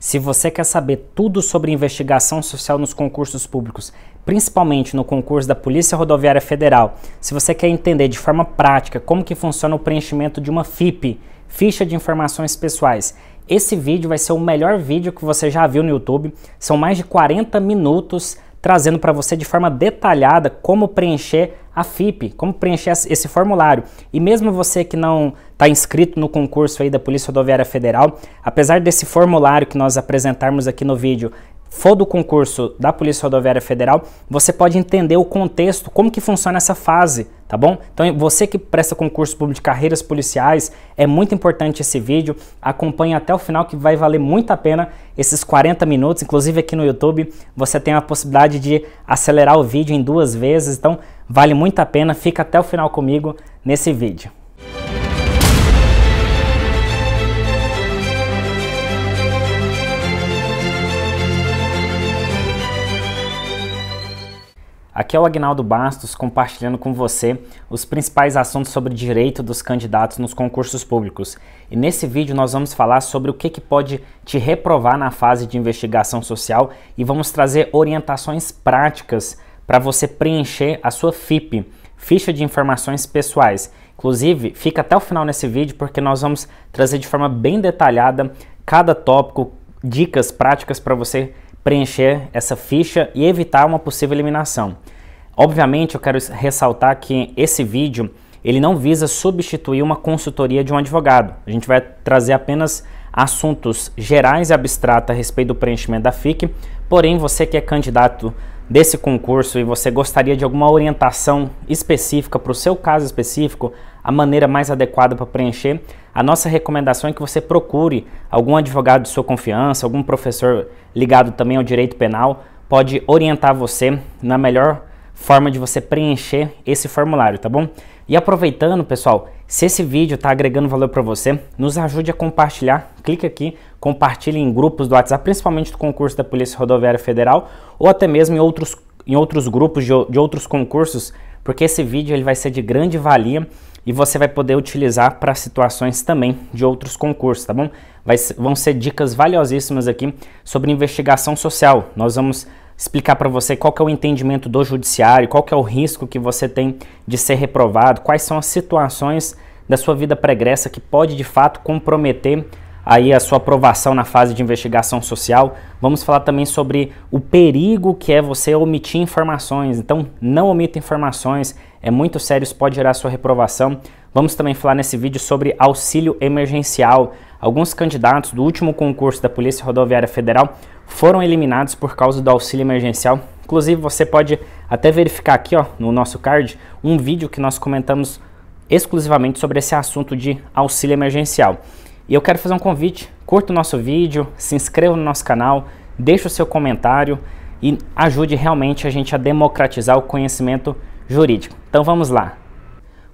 Se você quer saber tudo sobre investigação social nos concursos públicos, principalmente no concurso da Polícia Rodoviária Federal, se você quer entender de forma prática como que funciona o preenchimento de uma FIP, ficha de informações pessoais, esse vídeo vai ser o melhor vídeo que você já viu no YouTube. São mais de 40 minutos trazendo para você de forma detalhada como preencher a FIP, como preencher esse formulário. E mesmo você que não está inscrito no concurso aí da Polícia Rodoviária Federal, apesar desse formulário que nós apresentarmos aqui no vídeo for do concurso da Polícia Rodoviária Federal, você pode entender o contexto, como que funciona essa fase, tá bom? Então, você que presta concurso público de carreiras policiais, é muito importante esse vídeo, acompanhe até o final que vai valer muito a pena esses 40 minutos, inclusive aqui no YouTube, você tem a possibilidade de acelerar o vídeo em duas vezes, então vale muito a pena, fica até o final comigo nesse vídeo. Aqui é o Agnaldo Bastos compartilhando com você os principais assuntos sobre direito dos candidatos nos concursos públicos. E nesse vídeo nós vamos falar sobre o que, que pode te reprovar na fase de investigação social e vamos trazer orientações práticas para você preencher a sua FIP, Ficha de Informações Pessoais. Inclusive, fica até o final nesse vídeo porque nós vamos trazer de forma bem detalhada cada tópico, dicas práticas para você preencher essa ficha e evitar uma possível eliminação. Obviamente, eu quero ressaltar que esse vídeo ele não visa substituir uma consultoria de um advogado. A gente vai trazer apenas assuntos gerais e abstratos a respeito do preenchimento da FIC. Porém, você que é candidato desse concurso e você gostaria de alguma orientação específica para o seu caso específico, a maneira mais adequada para preencher, a nossa recomendação é que você procure algum advogado de sua confiança, algum professor ligado também ao direito penal, pode orientar você na melhor forma de você preencher esse formulário, tá bom? E aproveitando, pessoal, se esse vídeo está agregando valor para você, nos ajude a compartilhar. Clique aqui, compartilhe em grupos do WhatsApp, principalmente do concurso da Polícia Rodoviária Federal, ou até mesmo em outros, em outros grupos de, de outros concursos, porque esse vídeo ele vai ser de grande valia e você vai poder utilizar para situações também de outros concursos, tá bom? Vai, vão ser dicas valiosíssimas aqui sobre investigação social. Nós vamos explicar para você qual é o entendimento do judiciário, qual é o risco que você tem de ser reprovado, quais são as situações da sua vida pregressa que pode de fato comprometer aí a sua aprovação na fase de investigação social. Vamos falar também sobre o perigo que é você omitir informações. Então, não omita informações, é muito sério, isso pode gerar sua reprovação. Vamos também falar nesse vídeo sobre auxílio emergencial. Alguns candidatos do último concurso da Polícia Rodoviária Federal foram eliminados por causa do auxílio emergencial. Inclusive, você pode até verificar aqui ó, no nosso card um vídeo que nós comentamos exclusivamente sobre esse assunto de auxílio emergencial. E eu quero fazer um convite, curta o nosso vídeo, se inscreva no nosso canal, deixe o seu comentário e ajude realmente a gente a democratizar o conhecimento jurídico. Então vamos lá.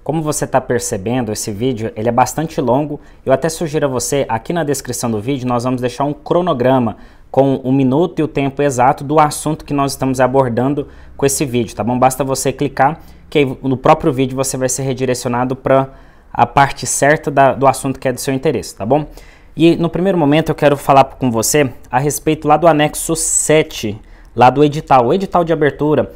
Como você está percebendo, esse vídeo ele é bastante longo. Eu até sugiro a você, aqui na descrição do vídeo, nós vamos deixar um cronograma com o minuto e o tempo exato do assunto que nós estamos abordando com esse vídeo, tá bom? Basta você clicar, que no próprio vídeo você vai ser redirecionado para a parte certa da, do assunto que é do seu interesse, tá bom? E no primeiro momento eu quero falar com você a respeito lá do anexo 7, lá do edital, o edital de abertura.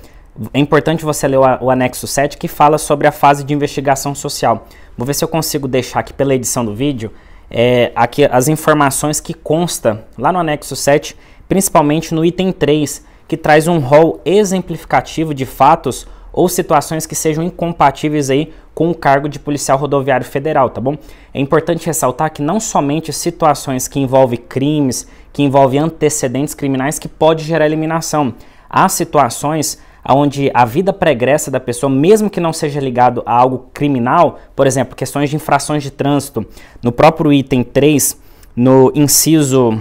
É importante você ler o, o anexo 7 que fala sobre a fase de investigação social. Vou ver se eu consigo deixar aqui pela edição do vídeo é, aqui as informações que consta lá no anexo 7, principalmente no item 3, que traz um rol exemplificativo de fatos ou situações que sejam incompatíveis aí com o cargo de policial rodoviário federal, tá bom? É importante ressaltar que não somente situações que envolvem crimes, que envolvem antecedentes criminais que pode gerar eliminação. Há situações onde a vida pregressa da pessoa, mesmo que não seja ligado a algo criminal, por exemplo, questões de infrações de trânsito, no próprio item 3, no inciso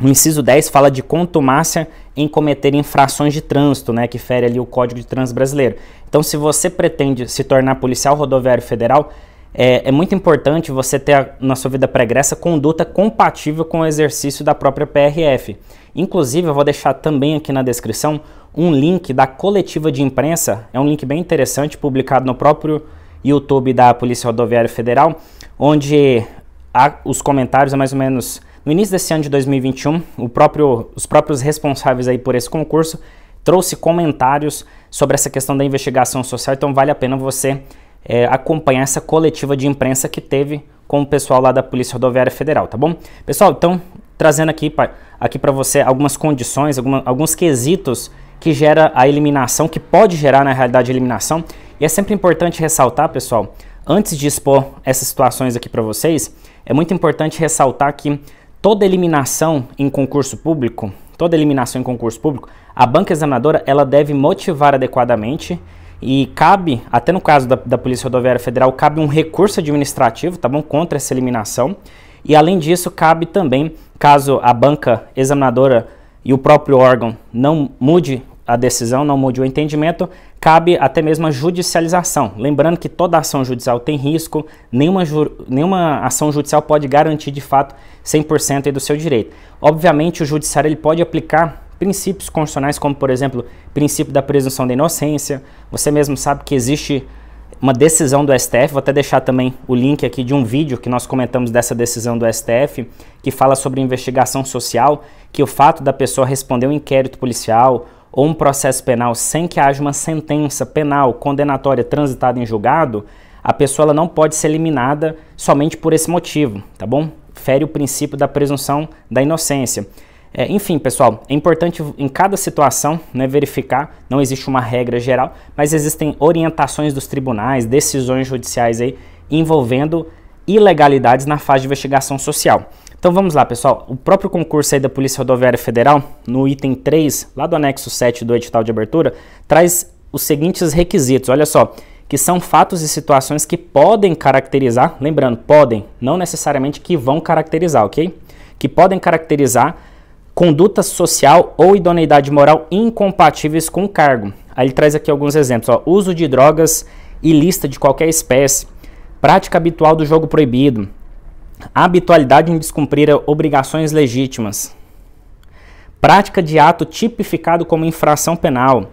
o inciso 10 fala de contumácia em cometer infrações de trânsito, né, que fere ali o Código de Trânsito Brasileiro. Então, se você pretende se tornar policial rodoviário federal, é, é muito importante você ter a, na sua vida pregressa conduta compatível com o exercício da própria PRF. Inclusive, eu vou deixar também aqui na descrição um link da coletiva de imprensa, é um link bem interessante, publicado no próprio YouTube da Polícia Rodoviária Federal, onde há os comentários é mais ou menos no início desse ano de 2021, próprio, os próprios responsáveis aí por esse concurso trouxe comentários sobre essa questão da investigação social, então vale a pena você é, acompanhar essa coletiva de imprensa que teve com o pessoal lá da Polícia Rodoviária Federal, tá bom? Pessoal, então trazendo aqui para aqui você algumas condições, alguma, alguns quesitos que gera a eliminação, que pode gerar na realidade a eliminação. E é sempre importante ressaltar, pessoal, antes de expor essas situações aqui para vocês, é muito importante ressaltar que toda eliminação em concurso público, toda eliminação em concurso público, a banca examinadora ela deve motivar adequadamente e cabe, até no caso da, da Polícia Rodoviária Federal, cabe um recurso administrativo, tá bom, contra essa eliminação. E além disso, cabe também, caso a banca examinadora e o próprio órgão não mude a decisão, não mude o entendimento, cabe até mesmo a judicialização. Lembrando que toda ação judicial tem risco, nenhuma, nenhuma ação judicial pode garantir de fato 100% do seu direito. Obviamente, o judiciário ele pode aplicar princípios constitucionais, como por exemplo, o princípio da presunção da inocência. Você mesmo sabe que existe uma decisão do STF, vou até deixar também o link aqui de um vídeo que nós comentamos dessa decisão do STF, que fala sobre investigação social, que o fato da pessoa responder um inquérito policial ou um processo penal sem que haja uma sentença penal condenatória transitada em julgado, a pessoa não pode ser eliminada somente por esse motivo, tá bom? Fere o princípio da presunção da inocência. É, enfim, pessoal, é importante em cada situação né, verificar, não existe uma regra geral, mas existem orientações dos tribunais, decisões judiciais aí envolvendo ilegalidades na fase de investigação social. Então vamos lá, pessoal. O próprio concurso aí da Polícia Rodoviária Federal, no item 3, lá do anexo 7 do edital de abertura, traz os seguintes requisitos. Olha só, que são fatos e situações que podem caracterizar, lembrando, podem, não necessariamente que vão caracterizar, ok? Que podem caracterizar conduta social ou idoneidade moral incompatíveis com o cargo. Aí ele traz aqui alguns exemplos, ó, uso de drogas ilícita de qualquer espécie, prática habitual do jogo proibido, habitualidade em descumprir obrigações legítimas, prática de ato tipificado como infração penal,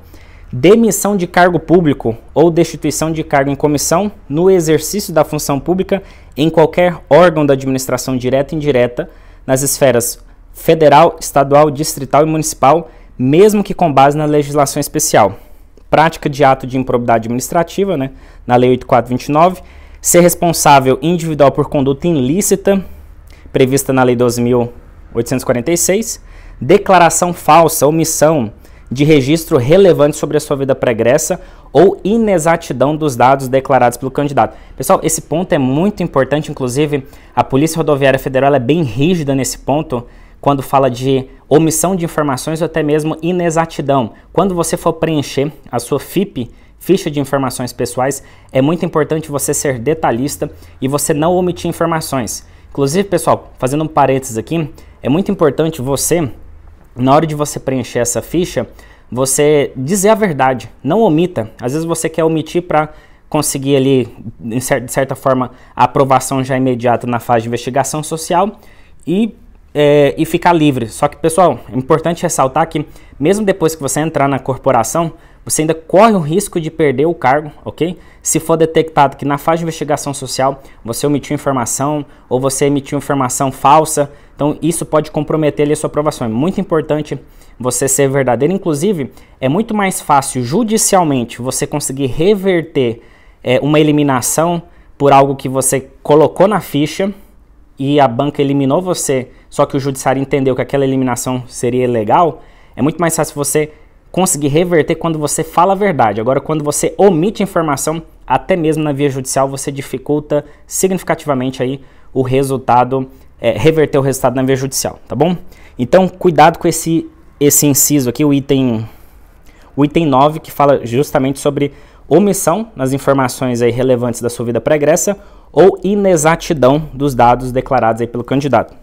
demissão de cargo público ou destituição de cargo em comissão no exercício da função pública em qualquer órgão da administração direta e indireta nas esferas federal, estadual, distrital e municipal, mesmo que com base na legislação especial. Prática de ato de improbidade administrativa, né, na Lei 8429 ser responsável individual por conduta ilícita, prevista na Lei 12.846, declaração falsa, omissão de registro relevante sobre a sua vida pregressa ou inexatidão dos dados declarados pelo candidato. Pessoal, esse ponto é muito importante, inclusive a Polícia Rodoviária Federal é bem rígida nesse ponto quando fala de omissão de informações ou até mesmo inexatidão. Quando você for preencher a sua FIP, ficha de informações pessoais, é muito importante você ser detalhista e você não omitir informações. Inclusive, pessoal, fazendo um parênteses aqui, é muito importante você, na hora de você preencher essa ficha, você dizer a verdade, não omita. Às vezes você quer omitir para conseguir ali, de certa forma, a aprovação já imediata na fase de investigação social e é, e ficar livre. Só que, pessoal, é importante ressaltar que, mesmo depois que você entrar na corporação, você ainda corre o risco de perder o cargo, ok? Se for detectado que na fase de investigação social você omitiu informação ou você emitiu informação falsa, então isso pode comprometer ali, a sua aprovação. É muito importante você ser verdadeiro. Inclusive, é muito mais fácil judicialmente você conseguir reverter é, uma eliminação por algo que você colocou na ficha e a banca eliminou você, só que o judiciário entendeu que aquela eliminação seria legal. É muito mais fácil você conseguir reverter quando você fala a verdade. Agora, quando você omite informação, até mesmo na via judicial, você dificulta significativamente aí o resultado, é, reverter o resultado na via judicial, tá bom? Então, cuidado com esse, esse inciso aqui, o item, o item 9, que fala justamente sobre omissão nas informações aí relevantes da sua vida pregressa ou inexatidão dos dados declarados aí pelo candidato.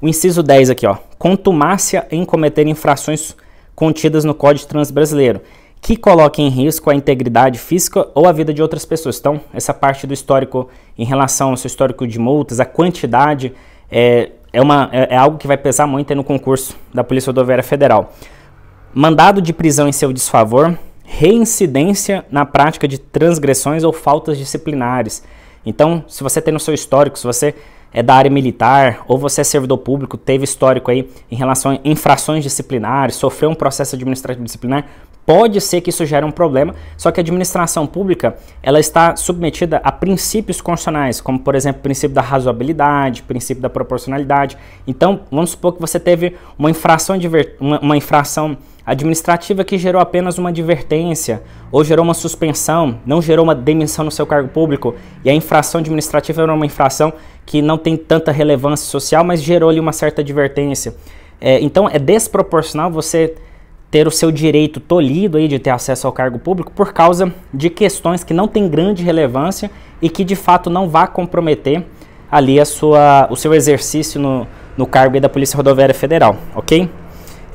O inciso 10 aqui, ó, contumácia em cometer infrações contidas no Código Trans Brasileiro, que coloquem em risco a integridade física ou a vida de outras pessoas. Então, essa parte do histórico em relação ao seu histórico de multas, a quantidade, é, é, uma, é, é algo que vai pesar muito no concurso da Polícia Rodoviária Federal. Mandado de prisão em seu desfavor, reincidência na prática de transgressões ou faltas disciplinares. Então, se você tem no seu histórico, se você é da área militar ou você é servidor público, teve histórico aí em relação a infrações disciplinares, sofreu um processo administrativo disciplinar, pode ser que isso gere um problema, só que a administração pública, ela está submetida a princípios constitucionais, como por exemplo, o princípio da razoabilidade, princípio da proporcionalidade. Então, vamos supor que você teve uma infração uma, uma infração administrativa que gerou apenas uma advertência ou gerou uma suspensão, não gerou uma demissão no seu cargo público, e a infração administrativa era uma infração que não tem tanta relevância social, mas gerou ali uma certa advertência. É, então é desproporcional você ter o seu direito tolhido aí de ter acesso ao cargo público por causa de questões que não têm grande relevância e que de fato não vá comprometer ali a sua, o seu exercício no, no cargo da Polícia Rodoviária Federal, ok?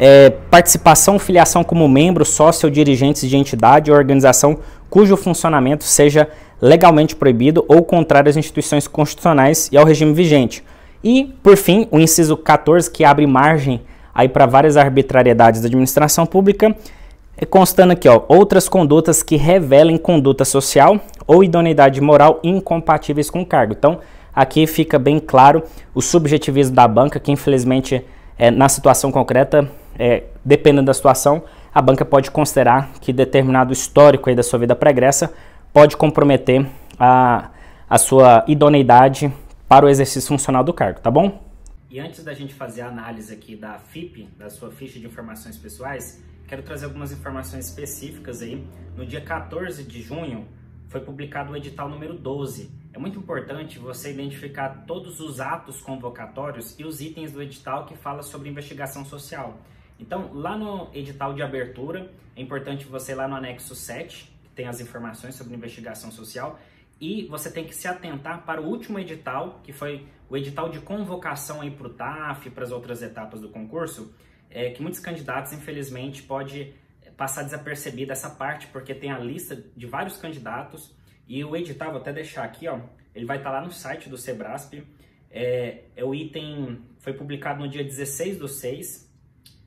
é, participação, filiação como membro, sócio ou dirigentes de entidade ou organização cujo funcionamento seja legalmente proibido ou contrário às instituições constitucionais e ao regime vigente. E, por fim, o inciso 14, que abre margem aí para várias arbitrariedades da administração pública, é constando aqui, ó, outras condutas que revelem conduta social ou idoneidade moral incompatíveis com o cargo. Então, aqui fica bem claro o subjetivismo da banca, que infelizmente, é, na situação concreta, é, dependendo da situação, a banca pode considerar que determinado histórico aí da sua vida pregressa pode comprometer a, a sua idoneidade para o exercício funcional do cargo, tá bom? E antes da gente fazer a análise aqui da FIP, da sua ficha de informações pessoais, quero trazer algumas informações específicas aí. No dia 14 de junho foi publicado o edital número 12. É muito importante você identificar todos os atos convocatórios e os itens do edital que fala sobre investigação social. Então, lá no edital de abertura, é importante você ir lá no anexo 7, que tem as informações sobre investigação social, e você tem que se atentar para o último edital, que foi o edital de convocação aí para o TAF, para as outras etapas do concurso, é, que muitos candidatos, infelizmente, pode passar desapercebida essa parte, porque tem a lista de vários candidatos, e o edital, vou até deixar aqui, ó, ele vai estar tá lá no site do Sebrasp, é, é o item, foi publicado no dia 16 do 6,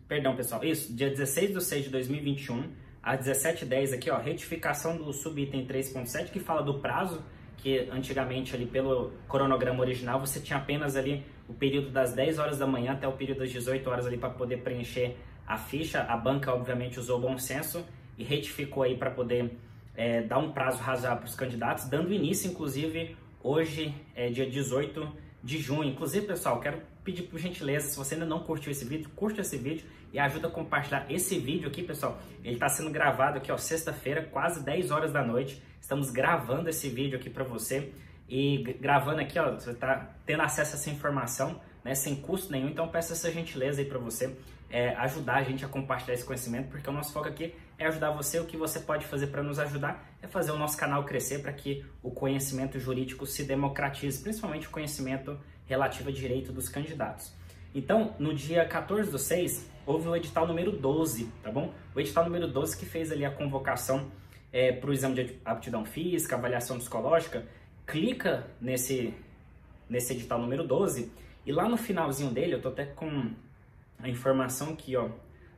Perdão, pessoal. Isso, dia 16 de 6 de 2021, às 17h10 aqui, ó, retificação do subitem 3.7, que fala do prazo, que antigamente ali pelo cronograma original você tinha apenas ali o período das 10 horas da manhã até o período das 18 horas ali para poder preencher a ficha. A banca, obviamente, usou bom senso e retificou aí para poder é, dar um prazo razoável para os candidatos, dando início, inclusive, hoje, é, dia 18 de junho. Inclusive, pessoal, quero pedir por gentileza, se você ainda não curtiu esse vídeo, curte esse vídeo e ajuda a compartilhar esse vídeo aqui, pessoal. Ele está sendo gravado aqui, ó, sexta-feira, quase 10 horas da noite. Estamos gravando esse vídeo aqui para você e gravando aqui, ó, você está tendo acesso a essa informação, né, sem custo nenhum. Então peço essa gentileza aí para você é, ajudar a gente a compartilhar esse conhecimento, porque o nosso foco aqui é ajudar você. O que você pode fazer para nos ajudar é fazer o nosso canal crescer para que o conhecimento jurídico se democratize, principalmente o conhecimento relativa a direito dos candidatos. Então, no dia 14 do 6, houve o edital número 12, tá bom? O edital número 12 que fez ali a convocação é, para o exame de aptidão física, avaliação psicológica, clica nesse, nesse edital número 12 e lá no finalzinho dele, eu tô até com a informação aqui, ó.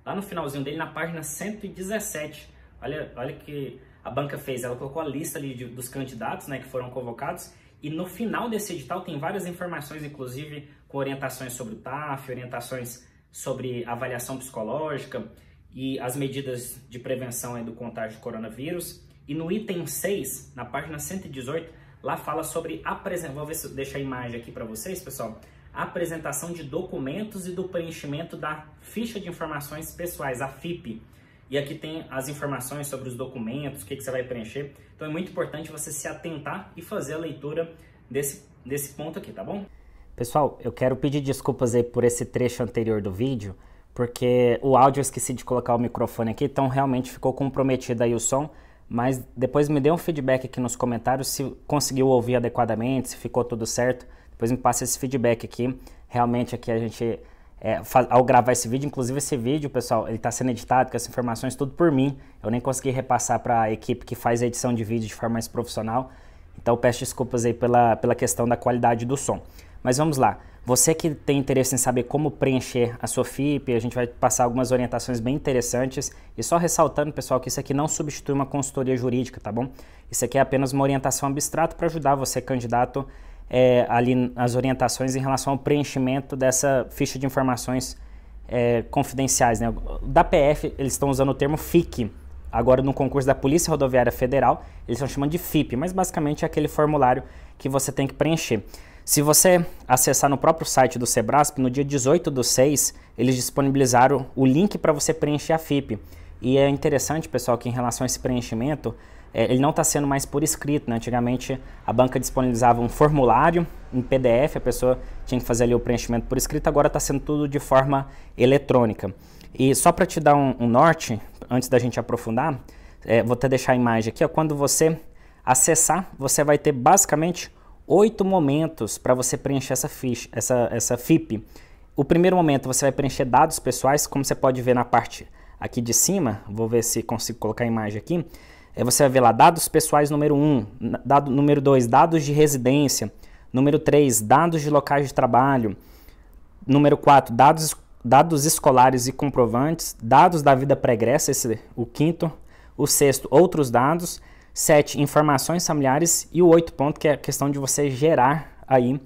Lá no finalzinho dele, na página 117, olha, olha que a banca fez, ela colocou a lista ali de, dos candidatos, né, que foram convocados e no final desse edital tem várias informações, inclusive com orientações sobre o TAF, orientações sobre avaliação psicológica e as medidas de prevenção do contágio de coronavírus. E no item 6, na página 118, lá fala sobre apresentar. Vou ver se eu deixo a imagem aqui para vocês, pessoal. Apresentação de documentos e do preenchimento da ficha de informações pessoais, a FIP e aqui tem as informações sobre os documentos, o que, que você vai preencher. Então é muito importante você se atentar e fazer a leitura desse, desse ponto aqui, tá bom? Pessoal, eu quero pedir desculpas aí por esse trecho anterior do vídeo, porque o áudio eu esqueci de colocar o microfone aqui, então realmente ficou comprometido aí o som, mas depois me dê um feedback aqui nos comentários se conseguiu ouvir adequadamente, se ficou tudo certo. Depois me passa esse feedback aqui. Realmente aqui a gente é, ao gravar esse vídeo, inclusive esse vídeo, pessoal, ele está sendo editado com as informações tudo por mim. Eu nem consegui repassar para a equipe que faz a edição de vídeo de forma mais profissional. Então peço desculpas aí pela, pela questão da qualidade do som. Mas vamos lá. Você que tem interesse em saber como preencher a sua FIP, a gente vai passar algumas orientações bem interessantes. E só ressaltando, pessoal, que isso aqui não substitui uma consultoria jurídica, tá bom? Isso aqui é apenas uma orientação abstrata para ajudar você, candidato, é, ali as orientações em relação ao preenchimento dessa ficha de informações é, confidenciais. Né? Da PF, eles estão usando o termo FIC. Agora, no concurso da Polícia Rodoviária Federal, eles estão chamando de FIP, mas basicamente é aquele formulário que você tem que preencher. Se você acessar no próprio site do Sebrasp, no dia 18 do 6, eles disponibilizaram o link para você preencher a FIP. E é interessante, pessoal, que em relação a esse preenchimento, é, ele não está sendo mais por escrito. Né? Antigamente a banca disponibilizava um formulário em PDF, a pessoa tinha que fazer ali o preenchimento por escrito, agora está sendo tudo de forma eletrônica. E só para te dar um, um, norte, antes da gente aprofundar, é, vou até deixar a imagem aqui. Ó, quando você acessar, você vai ter basicamente oito momentos para você preencher essa, ficha, essa, essa FIP. O primeiro momento você vai preencher dados pessoais, como você pode ver na parte aqui de cima, vou ver se consigo colocar a imagem aqui você vai ver lá dados pessoais número 1, dado, número 2, dados de residência, número 3, dados de locais de trabalho, número 4, dados, dados escolares e comprovantes, dados da vida pregressa, esse é o quinto, o sexto, outros dados, 7, informações familiares e o oito ponto, que é a questão de você gerar aí,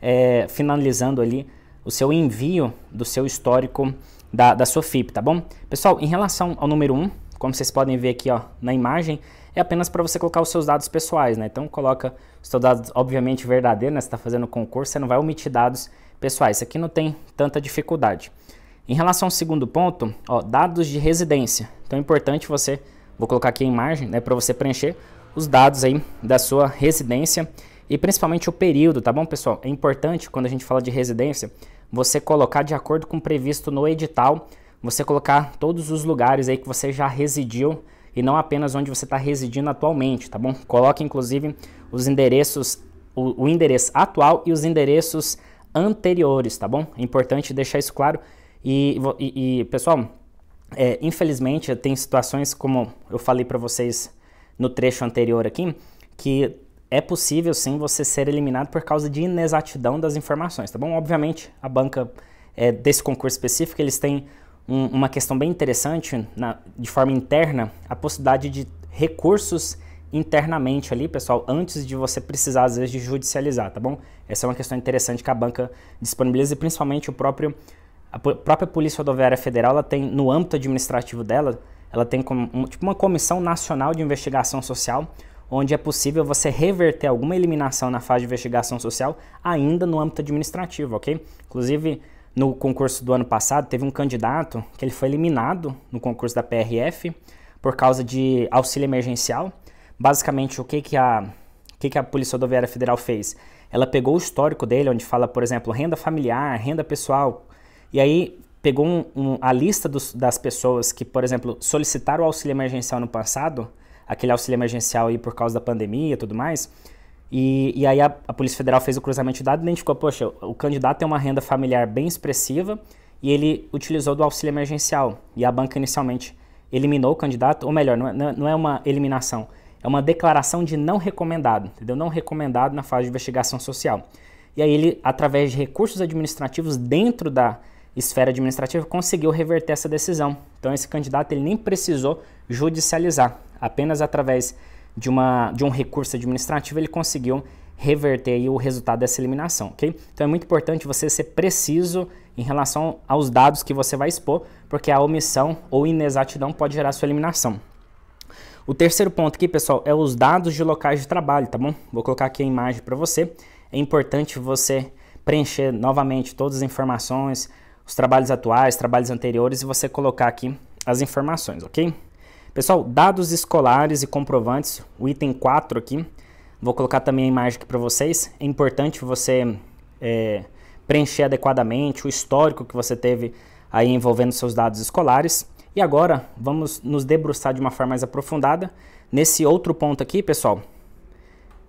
é, finalizando ali o seu envio do seu histórico da, da sua FIP, tá bom? Pessoal, em relação ao número 1, como vocês podem ver aqui ó, na imagem, é apenas para você colocar os seus dados pessoais, né? Então coloca os seus dados, obviamente, verdadeiros, né? Você está fazendo concurso, você não vai omitir dados pessoais. Isso aqui não tem tanta dificuldade. Em relação ao segundo ponto, ó, dados de residência. Então é importante você, vou colocar aqui a imagem, né, para você preencher os dados aí da sua residência e principalmente o período, tá bom, pessoal? É importante quando a gente fala de residência, você colocar de acordo com o previsto no edital você colocar todos os lugares aí que você já residiu e não apenas onde você está residindo atualmente, tá bom? Coloque inclusive os endereços, o, o, endereço atual e os endereços anteriores, tá bom? É importante deixar isso claro. E, e, e pessoal, é, infelizmente tem situações como eu falei para vocês no trecho anterior aqui, que é possível sim você ser eliminado por causa de inexatidão das informações, tá bom? Obviamente a banca é, desse concurso específico eles têm um, uma questão bem interessante na, de forma interna, a possibilidade de recursos internamente ali, pessoal, antes de você precisar, às vezes, de judicializar, tá bom? Essa é uma questão interessante que a banca disponibiliza e principalmente o próprio, a própria Polícia Rodoviária Federal, ela tem, no âmbito administrativo dela, ela tem como, um, tipo uma Comissão Nacional de Investigação Social, onde é possível você reverter alguma eliminação na fase de investigação social ainda no âmbito administrativo, ok? Inclusive, no concurso do ano passado, teve um candidato que ele foi eliminado no concurso da PRF por causa de auxílio emergencial. Basicamente, o que, que, a, o que, que a Polícia Rodoviária Federal fez? Ela pegou o histórico dele, onde fala, por exemplo, renda familiar, renda pessoal, e aí pegou um, um, a lista dos, das pessoas que, por exemplo, solicitaram o auxílio emergencial no passado, aquele auxílio emergencial aí por causa da pandemia e tudo mais, e, e aí a, a, Polícia Federal fez o cruzamento de dados e identificou, poxa, o candidato tem uma renda familiar bem expressiva e ele utilizou do auxílio emergencial. E a banca inicialmente eliminou o candidato, ou melhor, não é, não é uma eliminação, é uma declaração de não recomendado, entendeu? Não recomendado na fase de investigação social. E aí ele, através de recursos administrativos dentro da esfera administrativa, conseguiu reverter essa decisão. Então esse candidato ele nem precisou judicializar, apenas através de, uma, de um recurso administrativo, ele conseguiu reverter o resultado dessa eliminação, ok? Então é muito importante você ser preciso em relação aos dados que você vai expor, porque a omissão ou inexatidão pode gerar sua eliminação. O terceiro ponto aqui, pessoal, é os dados de locais de trabalho, tá bom? Vou colocar aqui a imagem para você. É importante você preencher novamente todas as informações, os trabalhos atuais, trabalhos anteriores e você colocar aqui as informações, ok? Pessoal, dados escolares e comprovantes, o item 4 aqui. Vou colocar também a imagem aqui para vocês. É importante você é, preencher adequadamente o histórico que você teve aí envolvendo seus dados escolares. E agora vamos nos debruçar de uma forma mais aprofundada nesse outro ponto aqui, pessoal,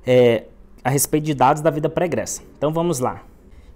é, a respeito de dados da vida pregressa. Então vamos lá.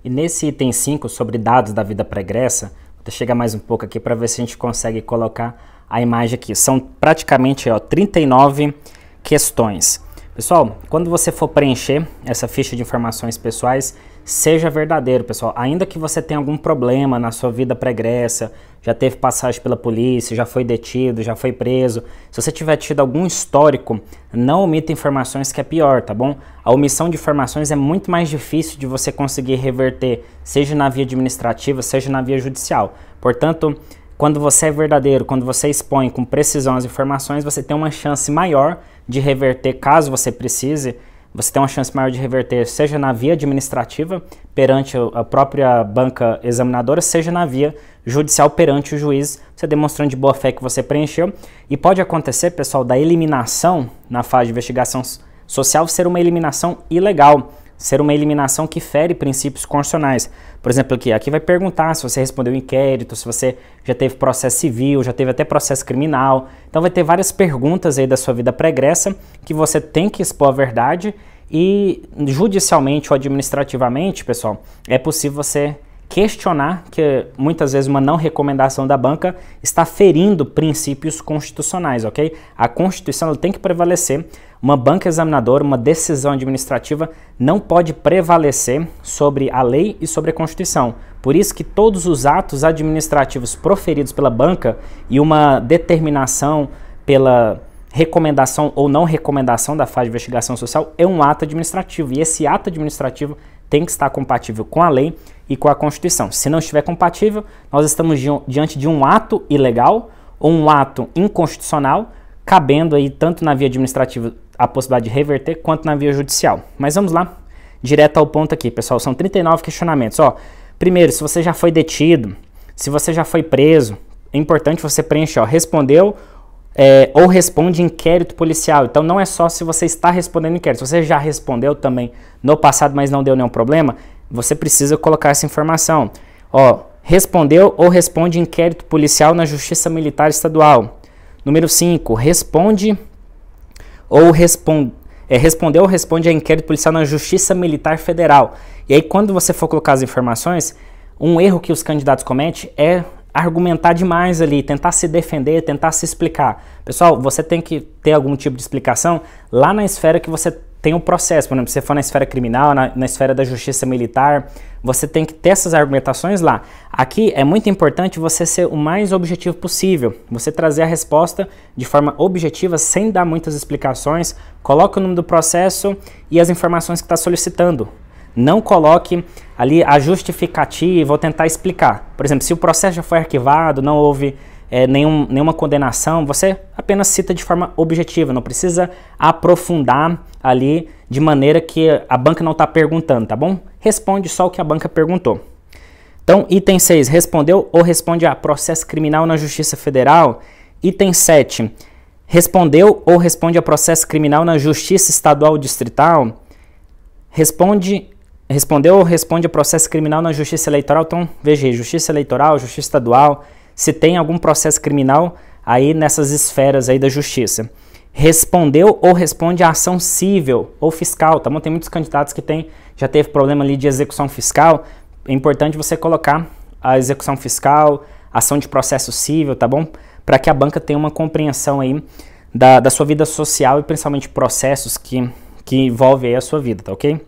E nesse item 5 sobre dados da vida pregressa, vou chegar mais um pouco aqui para ver se a gente consegue colocar a imagem aqui. São praticamente ó, 39 questões. Pessoal, quando você for preencher essa ficha de informações pessoais, seja verdadeiro, pessoal. Ainda que você tenha algum problema na sua vida pregressa, já teve passagem pela polícia, já foi detido, já foi preso, se você tiver tido algum histórico, não omita informações que é pior, tá bom? A omissão de informações é muito mais difícil de você conseguir reverter, seja na via administrativa, seja na via judicial. Portanto, quando você é verdadeiro, quando você expõe com precisão as informações, você tem uma chance maior de reverter, caso você precise, você tem uma chance maior de reverter, seja na via administrativa, perante a própria banca examinadora, seja na via judicial, perante o juiz, você demonstrando de boa fé que você preencheu. E pode acontecer, pessoal, da eliminação na fase de investigação social ser uma eliminação ilegal ser uma eliminação que fere princípios constitucionais. Por exemplo, aqui, aqui vai perguntar se você respondeu inquérito, se você já teve processo civil, já teve até processo criminal. Então vai ter várias perguntas aí da sua vida pregressa que você tem que expor a verdade e judicialmente ou administrativamente, pessoal, é possível você questionar que muitas vezes uma não recomendação da banca está ferindo princípios constitucionais, ok? A Constituição tem que prevalecer. Uma banca examinadora, uma decisão administrativa não pode prevalecer sobre a lei e sobre a Constituição. Por isso que todos os atos administrativos proferidos pela banca e uma determinação pela recomendação ou não recomendação da fase de investigação social é um ato administrativo. E esse ato administrativo tem que estar compatível com a lei e com a Constituição. Se não estiver compatível, nós estamos diante de um ato ilegal ou um ato inconstitucional, cabendo aí tanto na via administrativa a possibilidade de reverter quanto na via judicial. Mas vamos lá, direto ao ponto aqui, pessoal. São 39 questionamentos. Ó, primeiro, se você já foi detido, se você já foi preso, é importante você preencher, ó, respondeu é, ou responde inquérito policial. Então não é só se você está respondendo inquérito. Se você já respondeu também no passado, mas não deu nenhum problema, você precisa colocar essa informação. Ó, respondeu ou responde inquérito policial na Justiça Militar Estadual. Número 5, responde ou responde é, respondeu ou responde a inquérito policial na Justiça Militar Federal. E aí, quando você for colocar as informações, um erro que os candidatos cometem é argumentar demais ali, tentar se defender, tentar se explicar. Pessoal, você tem que ter algum tipo de explicação lá na esfera que você tem o um processo. Por exemplo, se você for na esfera criminal, na, na esfera da justiça militar, você tem que ter essas argumentações lá. Aqui é muito importante você ser o mais objetivo possível. Você trazer a resposta de forma objetiva, sem dar muitas explicações. Coloque o nome do processo e as informações que está solicitando. Não coloque ali a justificativa, vou tentar explicar. Por exemplo, se o processo já foi arquivado, não houve é, nenhum, nenhuma condenação, você apenas cita de forma objetiva, não precisa aprofundar ali de maneira que a banca não está perguntando, tá bom? Responde só o que a banca perguntou. Então, item 6, respondeu ou responde a processo criminal na Justiça Federal? Item 7, respondeu ou responde a processo criminal na Justiça Estadual Distrital? Responde Respondeu ou responde o processo criminal na Justiça Eleitoral? Então, veja aí, Justiça Eleitoral, Justiça Estadual, se tem algum processo criminal aí nessas esferas aí da Justiça. Respondeu ou responde a ação civil ou fiscal, tá bom? Tem muitos candidatos que tem, já teve problema ali de execução fiscal. É importante você colocar a execução fiscal, ação de processo civil, tá bom? Para que a banca tenha uma compreensão aí da, da sua vida social e principalmente processos que, que envolvem aí a sua vida, tá ok?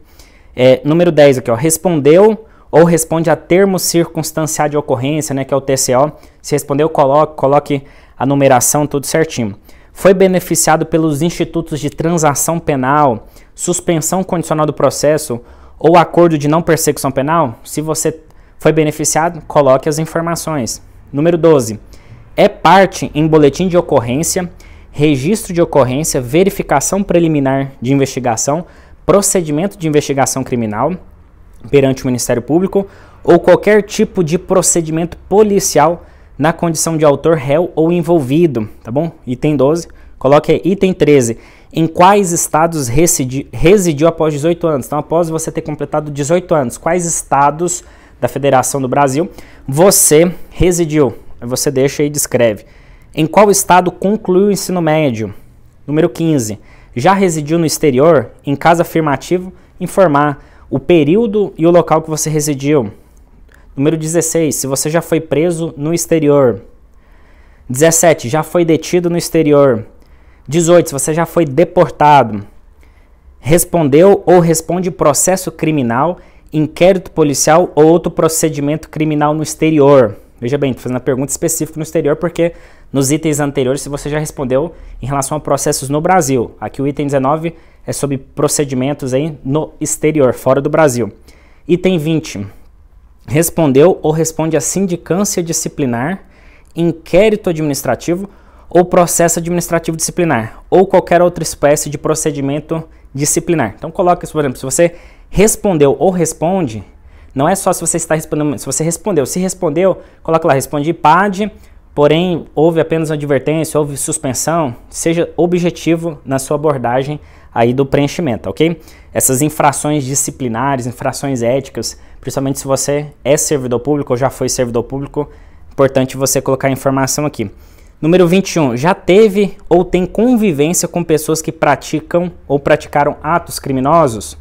É, número 10 aqui, ó, respondeu ou responde a termo circunstanciado de ocorrência, né, que é o TCO. Se respondeu, coloque, coloque a numeração, tudo certinho. Foi beneficiado pelos institutos de transação penal, suspensão condicional do processo ou acordo de não persecução penal? Se você foi beneficiado, coloque as informações. Número 12. É parte em boletim de ocorrência, registro de ocorrência, verificação preliminar de investigação, procedimento de investigação criminal perante o Ministério Público ou qualquer tipo de procedimento policial na condição de autor, réu ou envolvido, tá bom? Item 12, coloque aí. Item 13, em quais estados residi, residiu após 18 anos? Então, após você ter completado 18 anos, quais estados da Federação do Brasil você residiu? Você deixa e descreve. Em qual estado concluiu o ensino médio? Número 15, já residiu no exterior, em caso afirmativo, informar o período e o local que você residiu. Número 16, se você já foi preso no exterior. 17, já foi detido no exterior. 18, se você já foi deportado. Respondeu ou responde processo criminal, inquérito policial ou outro procedimento criminal no exterior. Veja bem, estou fazendo a pergunta específica no exterior, porque nos itens anteriores você já respondeu em relação a processos no Brasil. Aqui o item 19 é sobre procedimentos aí no exterior, fora do Brasil. Item 20. Respondeu ou responde a sindicância disciplinar, inquérito administrativo ou processo administrativo disciplinar, ou qualquer outra espécie de procedimento disciplinar. Então coloca isso, por exemplo, se você respondeu ou responde, não é só se você está respondendo, se você respondeu. Se respondeu, coloca lá, respondi PAD, porém houve apenas uma advertência, houve suspensão. Seja objetivo na sua abordagem aí do preenchimento, ok? Essas infrações disciplinares, infrações éticas, principalmente se você é servidor público ou já foi servidor público, importante você colocar a informação aqui. Número 21. Já teve ou tem convivência com pessoas que praticam ou praticaram atos criminosos?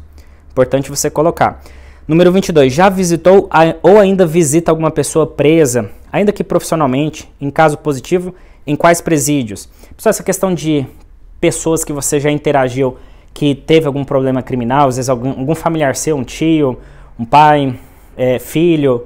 Importante você colocar. Número 22. Já visitou ou ainda visita alguma pessoa presa, ainda que profissionalmente, em caso positivo, em quais presídios? Pessoal, essa questão de pessoas que você já interagiu que teve algum problema criminal, às vezes algum, algum familiar seu, um tio, um pai, é, filho,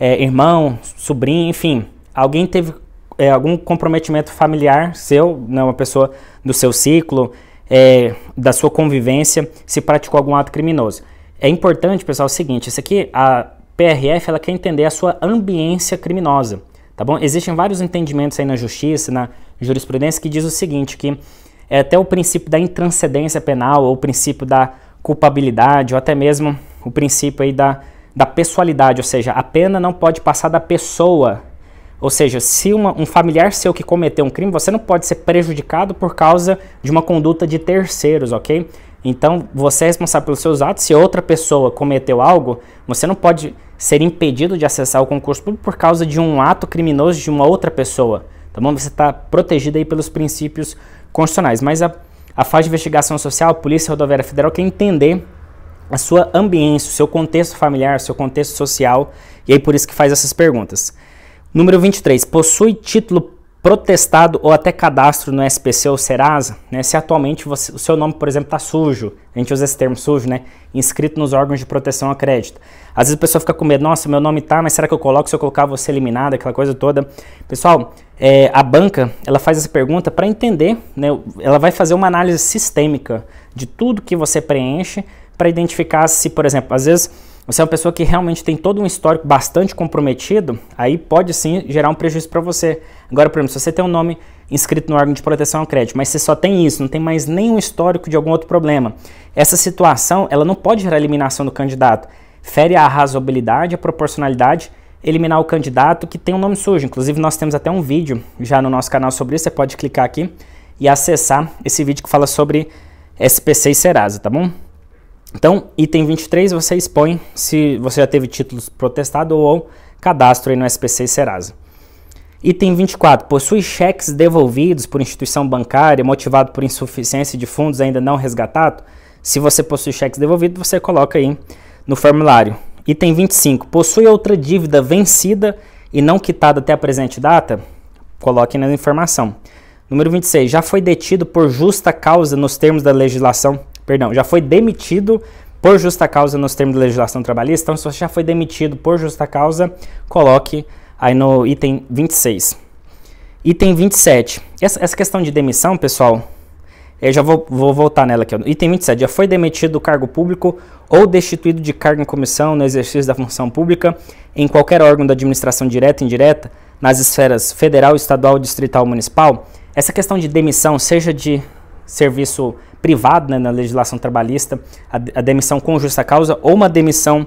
é, irmão, sobrinho, enfim, alguém teve é, algum comprometimento familiar seu, né, uma pessoa do seu ciclo, é, da sua convivência, se praticou algum ato criminoso. É importante, pessoal, o seguinte, isso aqui, a PRF, ela quer entender a sua ambiência criminosa, tá bom? Existem vários entendimentos aí na justiça, na jurisprudência, que diz o seguinte, que é até o princípio da intranscendência penal, ou o princípio da culpabilidade, ou até mesmo o princípio aí da, da pessoalidade, ou seja, a pena não pode passar da pessoa. Ou seja, se uma, um familiar seu que cometeu um crime, você não pode ser prejudicado por causa de uma conduta de terceiros, ok? Então, você é responsável pelos seus atos. Se outra pessoa cometeu algo, você não pode ser impedido de acessar o concurso público por causa de um ato criminoso de uma outra pessoa. Tá bom? Você está protegido aí pelos princípios constitucionais. Mas a, a fase de investigação social, a Polícia Rodoviária Federal quer entender a sua ambiência, o seu contexto familiar, o seu contexto social, e aí por isso que faz essas perguntas. Número 23. Possui título protestado ou até cadastro no SPC ou Serasa, né, se atualmente você, o seu nome, por exemplo, está sujo, a gente usa esse termo sujo, né, inscrito nos órgãos de proteção a crédito. Às vezes a pessoa fica com medo, nossa, meu nome tá, mas será que eu coloco? Se eu colocar, vou ser eliminado, aquela coisa toda. Pessoal, é, a banca, ela faz essa pergunta para entender, né, ela vai fazer uma análise sistêmica de tudo que você preenche para identificar se, por exemplo, às vezes você é uma pessoa que realmente tem todo um histórico bastante comprometido, aí pode sim gerar um prejuízo para você. Agora, por exemplo, se você tem um nome inscrito no órgão de proteção ao crédito, mas você só tem isso, não tem mais nenhum histórico de algum outro problema, essa situação ela não pode gerar eliminação do candidato. Fere a razoabilidade, a proporcionalidade eliminar o candidato que tem um nome sujo. Inclusive, nós temos até um vídeo já no nosso canal sobre isso. Você pode clicar aqui e acessar esse vídeo que fala sobre SPC e Serasa, tá bom? Então, item 23, você expõe se você já teve títulos protestado ou, cadastro aí no SPC e Serasa. Item 24. Possui cheques devolvidos por instituição bancária motivado por insuficiência de fundos ainda não resgatado? Se você possui cheques devolvidos, você coloca aí no formulário. Item 25. Possui outra dívida vencida e não quitada até a presente data? Coloque na informação. Número 26. Já foi detido por justa causa nos termos da legislação perdão, já foi demitido por justa causa nos termos de legislação trabalhista. Então, se você já foi demitido por justa causa, coloque aí no item 26. Item 27. Essa, essa questão de demissão, pessoal, eu já vou, vou voltar nela aqui. Item 27. Já foi demitido do cargo público ou destituído de cargo em comissão no exercício da função pública em qualquer órgão da administração direta e indireta, nas esferas federal, estadual, distrital municipal. Essa questão de demissão, seja de serviço privado, né, na legislação trabalhista, a, a demissão com justa causa ou uma demissão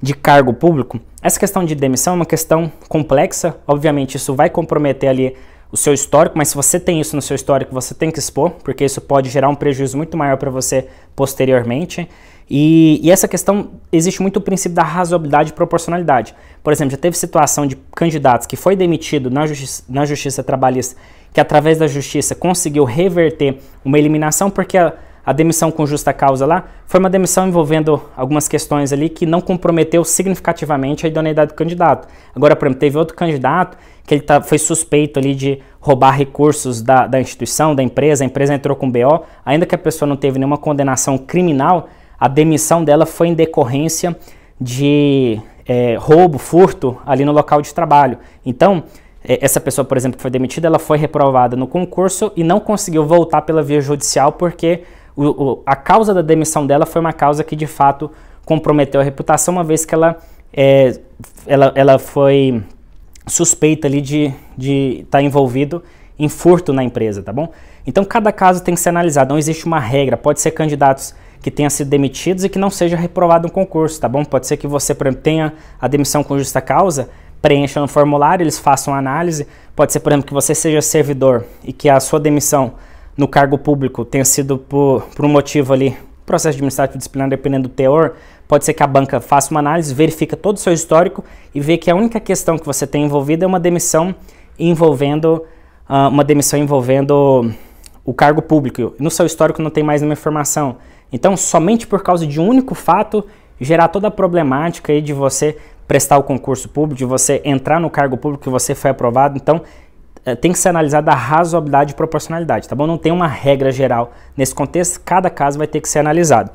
de cargo público. Essa questão de demissão é uma questão complexa, obviamente isso vai comprometer ali o seu histórico, mas se você tem isso no seu histórico, você tem que expor, porque isso pode gerar um prejuízo muito maior para você posteriormente. E, e, essa questão existe muito o princípio da razoabilidade e proporcionalidade. Por exemplo, já teve situação de candidatos que foi demitido na justiça, na justiça trabalhista, que através da justiça conseguiu reverter uma eliminação, porque a, a demissão com justa causa lá foi uma demissão envolvendo algumas questões ali que não comprometeu significativamente a idoneidade do candidato. Agora, por exemplo, teve outro candidato que ele tá, foi suspeito ali de roubar recursos da, da instituição, da empresa, a empresa entrou com BO, ainda que a pessoa não teve nenhuma condenação criminal a demissão dela foi em decorrência de é, roubo, furto ali no local de trabalho. Então, é, essa pessoa, por exemplo, que foi demitida, ela foi reprovada no concurso e não conseguiu voltar pela via judicial porque o, o, a causa da demissão dela foi uma causa que de fato comprometeu a reputação, uma vez que ela, é, ela, ela foi suspeita ali de estar tá envolvido em furto na empresa, tá bom? Então cada caso tem que ser analisado, não existe uma regra, pode ser candidatos que tenha sido demitidos e que não seja reprovado um concurso, tá bom? Pode ser que você, por exemplo, tenha a demissão com justa causa, preencha no formulário, eles façam análise. Pode ser, por exemplo, que você seja servidor e que a sua demissão no cargo público tenha sido por, por um motivo ali, processo administrativo disciplinar, dependendo do teor. Pode ser que a banca faça uma análise, verifica todo o seu histórico e vê que a única questão que você tem envolvida é uma demissão envolvendo uh, uma demissão envolvendo o cargo público. No seu histórico não tem mais nenhuma informação. Então, somente por causa de um único fato, gerar toda a problemática aí de você prestar o concurso público, de você entrar no cargo público que você foi aprovado. Então, eh, tem que ser analisada a razoabilidade e proporcionalidade, tá bom? Não tem uma regra geral nesse contexto, cada caso vai ter que ser analisado.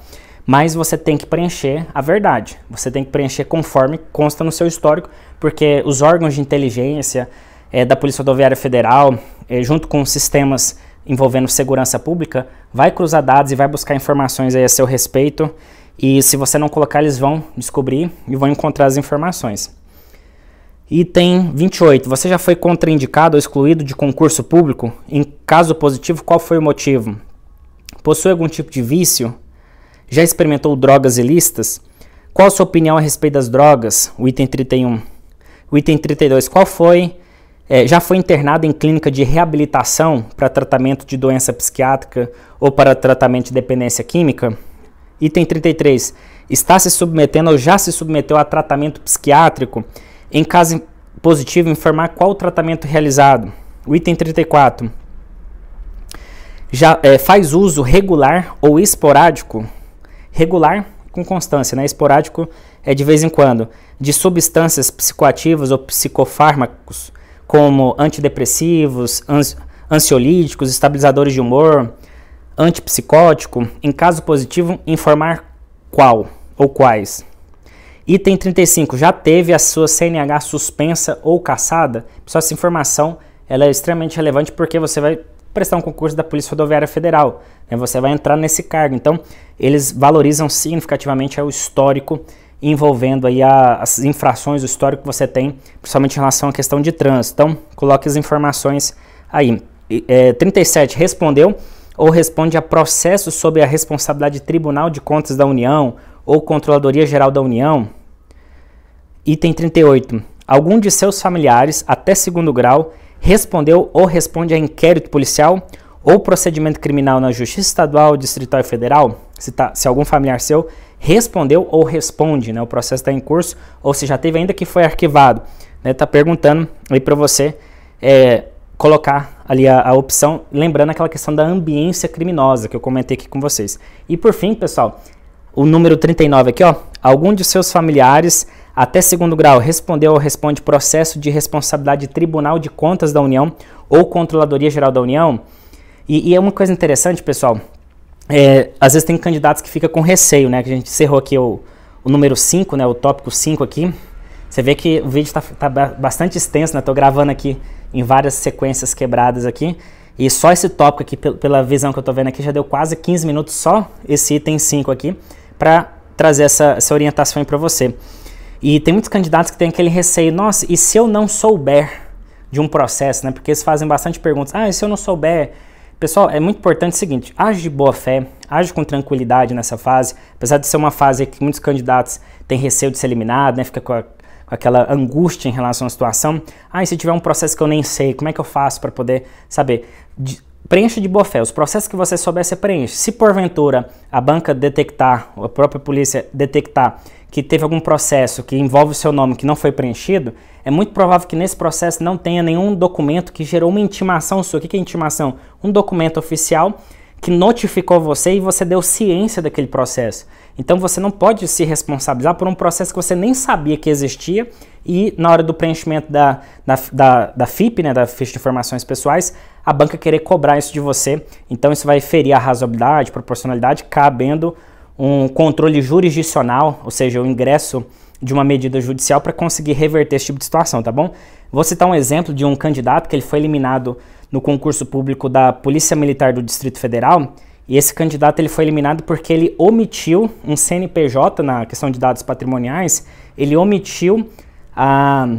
Mas você tem que preencher a verdade, você tem que preencher conforme consta no seu histórico, porque os órgãos de inteligência é, da Polícia Rodoviária Federal, é, junto com sistemas envolvendo segurança pública vai cruzar dados e vai buscar informações a seu respeito. E se você não colocar, eles vão descobrir e vão encontrar as informações. Item 28. Você já foi contraindicado ou excluído de concurso público? Em caso positivo, qual foi o motivo? Possui algum tipo de vício? Já experimentou drogas ilícitas? Qual a sua opinião a respeito das drogas? O item 31. O item 32. Qual foi é, já foi internado em clínica de reabilitação para tratamento de doença psiquiátrica ou para tratamento de dependência química? Item 33. Está se submetendo ou já se submeteu a tratamento psiquiátrico? Em caso positivo, informar qual o tratamento realizado. O item 34. Já é, faz uso regular ou esporádico? Regular com constância, né? Esporádico é de vez em quando. De substâncias psicoativas ou psicofármacos como antidepressivos, ansiolíticos, estabilizadores de humor, antipsicótico, em caso positivo, informar qual ou quais. Item 35. Já teve a sua CNH suspensa ou cassada? Só essa informação ela é extremamente relevante porque você vai prestar um concurso da Polícia Rodoviária Federal. Né? Você vai entrar nesse cargo. Então, eles valorizam significativamente é o histórico envolvendo aí a, as infrações, o histórico que você tem, principalmente em relação à questão de trânsito. Então, coloque as informações aí. É, 37 respondeu ou responde a processos sobre a responsabilidade Tribunal de Contas da União ou Controladoria Geral da União. Item 38. Algum de seus familiares, até segundo grau, respondeu ou responde a inquérito policial ou procedimento criminal na Justiça Estadual, Distrital e Federal? Se, tá, se algum familiar seu respondeu ou responde, né? O processo está em curso ou se já teve ainda que foi arquivado, né? Tá perguntando aí para você é, colocar ali a, a, opção, lembrando aquela questão da ambiência criminosa que eu comentei aqui com vocês. E por fim, pessoal, o número 39 aqui, ó, algum de seus familiares até segundo grau respondeu ou responde processo de responsabilidade de Tribunal de Contas da União ou Controladoria Geral da União. E, e é uma coisa interessante, pessoal, é, às vezes tem candidatos que fica com receio, né? Que a gente encerrou aqui o, o número 5, né? O tópico 5 aqui. Você vê que o vídeo está tá, tá bastante extenso, né? Estou gravando aqui em várias sequências quebradas aqui. E só esse tópico aqui, pela visão que eu estou vendo aqui, já deu quase 15 minutos só esse item 5 aqui, para trazer essa, essa orientação para você. E tem muitos candidatos que têm aquele receio, nossa, e se eu não souber de um processo, né? Porque eles fazem bastante perguntas, ah, e se eu não souber Pessoal, é muito importante o seguinte: age de boa fé, age com tranquilidade nessa fase, apesar de ser uma fase que muitos candidatos têm receio de ser eliminado, né? Fica com, a, com aquela angústia em relação à situação. Ah, e se tiver um processo que eu nem sei, como é que eu faço para poder saber? De, preencha de boa fé. Os processos que você souber, você preenche. Se porventura a banca detectar, a própria polícia detectar que teve algum processo que envolve o seu nome que não foi preenchido, é muito provável que nesse processo não tenha nenhum documento que gerou uma intimação sua. O que é intimação? Um documento oficial que notificou você e você deu ciência daquele processo. Então você não pode se responsabilizar por um processo que você nem sabia que existia e na hora do preenchimento da, da, da, da FIP, né, da ficha de informações pessoais, a banca querer cobrar isso de você. Então isso vai ferir a razoabilidade, proporcionalidade, cabendo um controle jurisdicional, ou seja, o ingresso de uma medida judicial para conseguir reverter esse tipo de situação, tá bom? Vou citar um exemplo de um candidato que ele foi eliminado no concurso público da Polícia Militar do Distrito Federal, e esse candidato ele foi eliminado porque ele omitiu um CNPJ na questão de dados patrimoniais, ele omitiu a ah,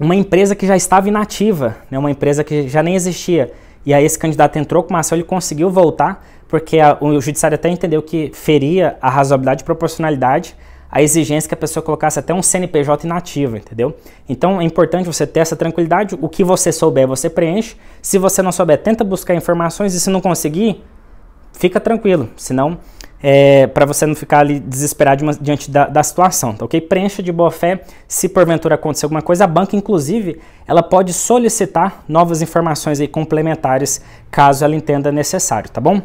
uma empresa que já estava inativa, né, uma empresa que já nem existia. E aí esse candidato entrou com uma ação, ele conseguiu voltar porque a, o judiciário até entendeu que feria a razoabilidade e proporcionalidade a exigência que a pessoa colocasse até um CNPJ inativo, entendeu? Então é importante você ter essa tranquilidade, o que você souber você preenche, se você não souber tenta buscar informações e se não conseguir, fica tranquilo, senão é, para você não ficar ali desesperado diante da, da, situação, tá ok? Preencha de boa fé se porventura acontecer alguma coisa. A banca, inclusive, ela pode solicitar novas informações aí complementares caso ela entenda necessário, tá bom?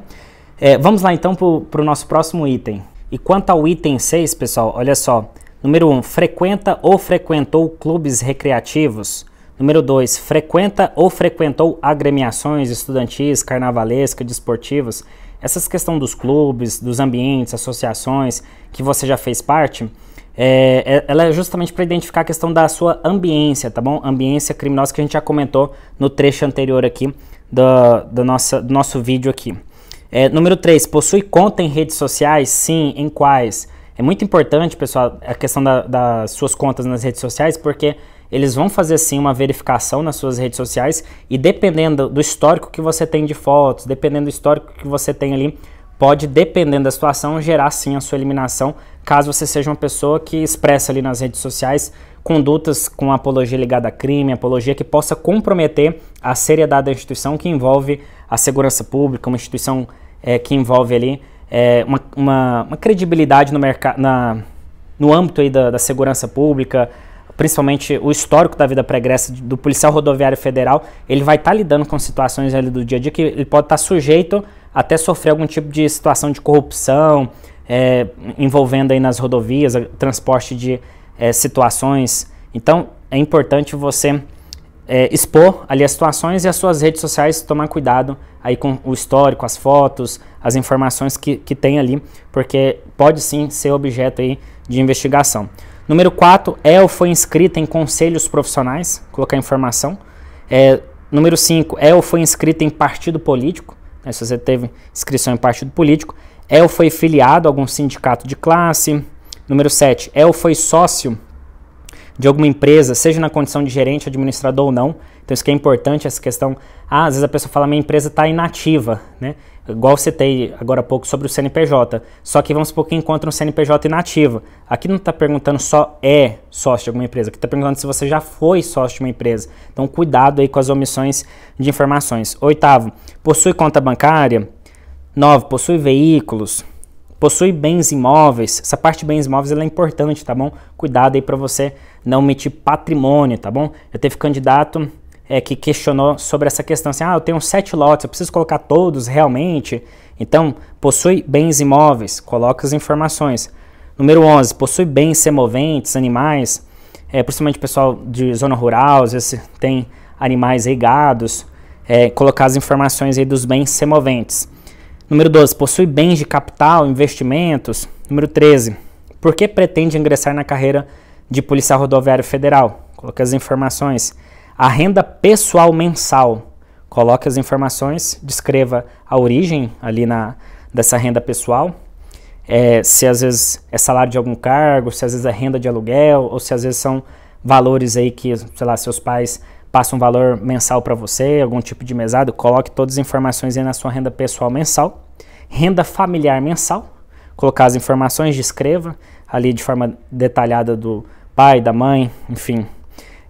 É, vamos lá então para o nosso próximo item. E quanto ao item 6, pessoal, olha só. Número 1, um, frequenta ou frequentou clubes recreativos. Número 2, frequenta ou frequentou agremiações estudantis, carnavalescas, desportivas. Essas questão dos clubes, dos ambientes, associações que você já fez parte, é, é ela é justamente para identificar a questão da sua ambiência, tá bom? Ambiência criminosa que a gente já comentou no trecho anterior aqui do, do, nossa, do nosso vídeo aqui. É, número 3, possui conta em redes sociais? Sim, em quais? É muito importante, pessoal, a questão da, das suas contas nas redes sociais, porque eles vão fazer sim uma verificação nas suas redes sociais e dependendo do histórico que você tem de fotos, dependendo do histórico que você tem ali, pode, dependendo da situação, gerar sim a sua eliminação, caso você seja uma pessoa que expressa ali nas redes sociais condutas com apologia ligada a crime, apologia que possa comprometer a seriedade da instituição que envolve a segurança pública, uma instituição é, que envolve ali é, uma, uma, uma, credibilidade no mercado, no âmbito aí da, da, segurança pública, principalmente o histórico da vida pregressa do policial rodoviário federal, ele vai estar tá lidando com situações ali do dia a dia que ele pode estar tá sujeito até sofrer algum tipo de situação de corrupção é, envolvendo aí nas rodovias, transporte de é, situações. Então é importante você é, expor ali as situações e as suas redes sociais tomar cuidado aí com o histórico, as fotos, as informações que, que tem ali, porque pode sim ser objeto aí de investigação. Número 4, El foi inscrita em conselhos profissionais, colocar informação. É, número 5, El foi inscrita em partido político, né, se você teve inscrição em partido político. El foi filiado a algum sindicato de classe. Número 7, El foi sócio de alguma empresa, seja na condição de gerente, administrador ou não. Então isso que é importante, essa questão. Ah, às vezes a pessoa fala, minha empresa está inativa, né? Igual citei agora há pouco sobre o CNPJ. Só que vamos supor que encontra um CNPJ inativo. Aqui não está perguntando só é sócio de alguma empresa, aqui está perguntando se você já foi sócio de uma empresa. Então cuidado aí com as omissões de informações. Oitavo, possui conta bancária? Nove, possui veículos? possui bens imóveis. Essa parte de bens imóveis é importante, tá bom? Cuidado aí para você não omitir patrimônio, tá bom? Eu teve candidato é, que questionou sobre essa questão assim: ah, eu tenho sete lotes, eu preciso colocar todos realmente? Então, possui bens imóveis, coloca as informações. Número 11, possui bens semoventes, animais, é, principalmente pessoal de zona rural, às vezes tem animais regados, gados, é, colocar as informações aí dos bens semoventes. Número 12. Possui bens de capital, investimentos? Número 13. Por que pretende ingressar na carreira de policial rodoviário federal? Coloque as informações. A renda pessoal mensal. Coloque as informações, descreva a origem ali na, dessa renda pessoal. É, se às vezes é salário de algum cargo, se às vezes é renda de aluguel, ou se às vezes são valores aí que, sei lá, seus pais passam um valor mensal para você, algum tipo de mesado, coloque todas as informações aí na sua renda pessoal mensal renda familiar mensal, colocar as informações descreva ali de forma detalhada do pai, da mãe, enfim.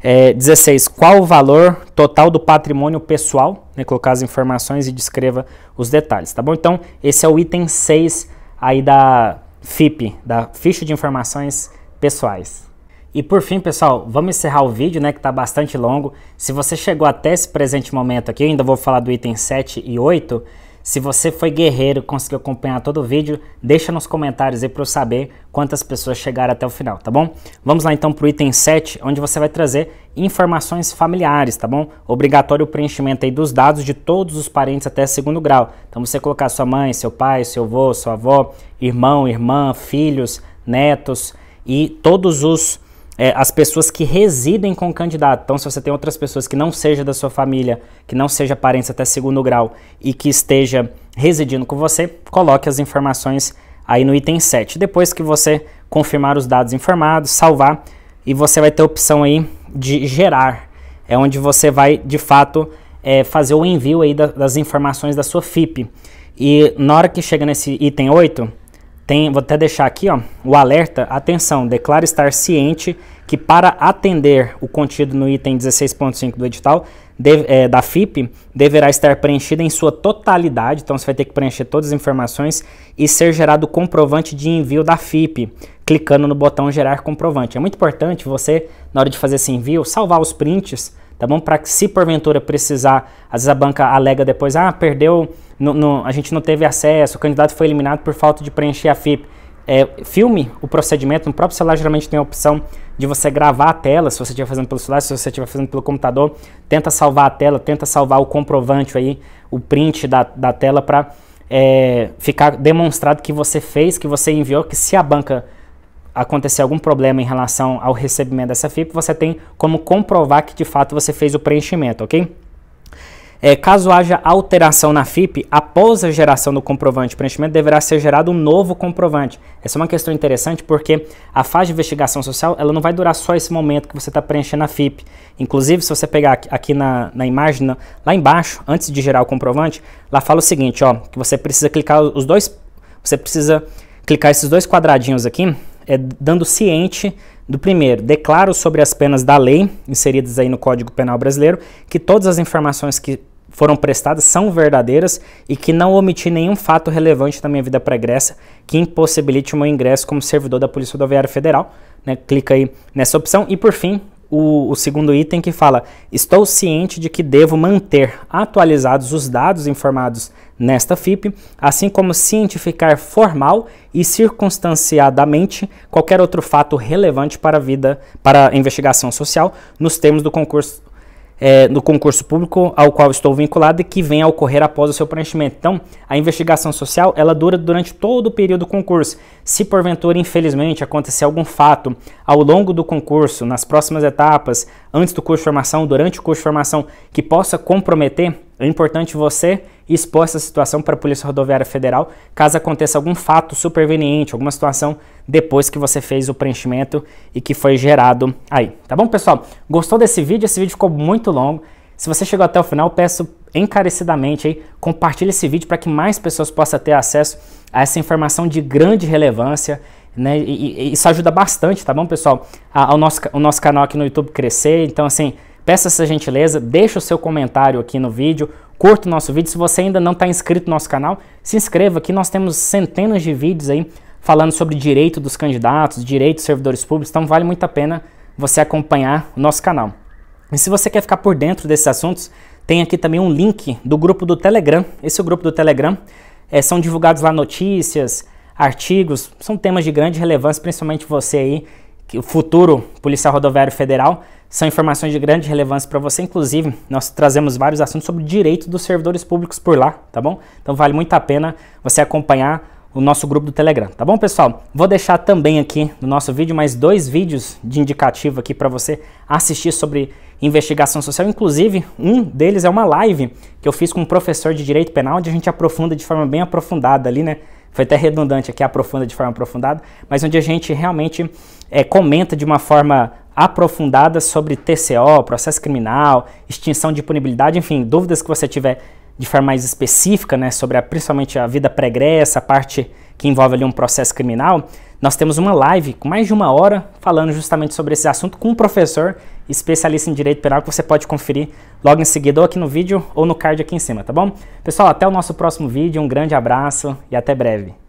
É, 16. Qual o valor total do patrimônio pessoal? Né, colocar as informações e descreva os detalhes, tá bom? Então, esse é o item 6 aí da FIP, da Ficha de Informações Pessoais. E por fim, pessoal, vamos encerrar o vídeo, né, que está bastante longo. Se você chegou até esse presente momento aqui, eu ainda vou falar do item 7 e 8, se você foi guerreiro, conseguiu acompanhar todo o vídeo, deixa nos comentários aí para eu saber quantas pessoas chegaram até o final, tá bom? Vamos lá então para o item 7, onde você vai trazer informações familiares, tá bom? Obrigatório o preenchimento aí dos dados de todos os parentes até segundo grau. Então você colocar sua mãe, seu pai, seu avô, sua avó, irmão, irmã, filhos, netos e todos os é, as pessoas que residem com o candidato. Então, se você tem outras pessoas que não seja da sua família, que não seja parente até segundo grau e que esteja residindo com você, coloque as informações aí no item 7. Depois que você confirmar os dados informados, salvar e você vai ter a opção aí de gerar. É onde você vai de fato é, fazer o envio aí da, das informações da sua FIP. E na hora que chega nesse item 8, tem, vou até deixar aqui ó, o alerta, atenção, declara estar ciente que para atender o contido no item 16.5 do edital é, da FIP, deverá estar preenchida em sua totalidade, então você vai ter que preencher todas as informações e ser gerado comprovante de envio da FIP, clicando no botão gerar comprovante. É muito importante você, na hora de fazer esse envio, salvar os prints tá bom? Para que se porventura precisar, às vezes a banca alega depois, ah, perdeu, no, no, a gente não teve acesso, o candidato foi eliminado por falta de preencher a FIP. É, filme o procedimento, no próprio celular geralmente tem a opção de você gravar a tela, se você estiver fazendo pelo celular, se você estiver fazendo pelo computador, tenta salvar a tela, tenta salvar o comprovante aí, o print da, da tela para é, ficar demonstrado que você fez, que você enviou, que se a banca acontecer algum problema em relação ao recebimento dessa FIP, você tem como comprovar que de fato você fez o preenchimento, ok? É, caso haja alteração na FIP, após a geração do comprovante de preenchimento, deverá ser gerado um novo comprovante. Essa é uma questão interessante porque a fase de investigação social ela não vai durar só esse momento que você está preenchendo a FIP. Inclusive, se você pegar aqui na, na imagem, na, lá embaixo, antes de gerar o comprovante, lá fala o seguinte, ó, que você precisa clicar os dois, você precisa clicar esses dois quadradinhos aqui, é, dando ciente do primeiro, declaro sobre as penas da lei, inseridas aí no Código Penal Brasileiro, que todas as informações que foram prestadas são verdadeiras e que não omiti nenhum fato relevante da minha vida pregressa que impossibilite o meu ingresso como servidor da Polícia Rodoviária Federal. Né? Clica aí nessa opção. E por fim, o, o, segundo item que fala: estou ciente de que devo manter atualizados os dados informados nesta FIP, assim como cientificar formal e circunstanciadamente qualquer outro fato relevante para a vida, para a investigação social, nos termos do concurso é, do concurso público ao qual estou vinculado e que venha a ocorrer após o seu preenchimento. Então, a investigação social ela dura durante todo o período do concurso. Se porventura, infelizmente, acontecer algum fato ao longo do concurso, nas próximas etapas, antes do curso de formação, durante o curso de formação, que possa comprometer, é importante você e expor essa situação para a Polícia Rodoviária Federal caso aconteça algum fato superveniente, alguma situação depois que você fez o preenchimento e que foi gerado aí. Tá bom, pessoal? Gostou desse vídeo? Esse vídeo ficou muito longo. Se você chegou até o final, peço encarecidamente aí, compartilhe esse vídeo para que mais pessoas possam ter acesso a essa informação de grande relevância. Né? E, e isso ajuda bastante, tá bom, pessoal? A, ao nosso, o nosso canal aqui no YouTube crescer. Então, assim, peça essa gentileza, deixa o seu comentário aqui no vídeo, curta o nosso vídeo. Se você ainda não está inscrito no nosso canal, se inscreva aqui. Nós temos centenas de vídeos aí falando sobre direito dos candidatos, direito dos servidores públicos. Então vale muito a pena você acompanhar o nosso canal. E se você quer ficar por dentro desses assuntos, tem aqui também um link do grupo do Telegram. Esse é o grupo do Telegram. É, são divulgados lá notícias, artigos, são temas de grande relevância, principalmente você aí o futuro Policial Rodoviário Federal. São informações de grande relevância para você. Inclusive, nós trazemos vários assuntos sobre o direito dos servidores públicos por lá, tá bom? Então vale muito a pena você acompanhar o nosso grupo do Telegram, tá bom, pessoal? Vou deixar também aqui no nosso vídeo mais dois vídeos de indicativo aqui para você assistir sobre investigação social. Inclusive, um deles é uma live que eu fiz com um professor de direito penal, onde a gente aprofunda de forma bem aprofundada ali, né? foi até redundante aqui, aprofunda de forma aprofundada, mas onde a gente realmente é, comenta de uma forma aprofundada sobre TCO, processo criminal, extinção de punibilidade, enfim, dúvidas que você tiver de forma mais específica, né, sobre a, principalmente a vida pregressa, a parte que envolve ali um processo criminal, nós temos uma live com mais de uma hora falando justamente sobre esse assunto com um professor especialista em direito penal que você pode conferir logo em seguida ou aqui no vídeo ou no card aqui em cima, tá bom? Pessoal, até o nosso próximo vídeo, um grande abraço e até breve.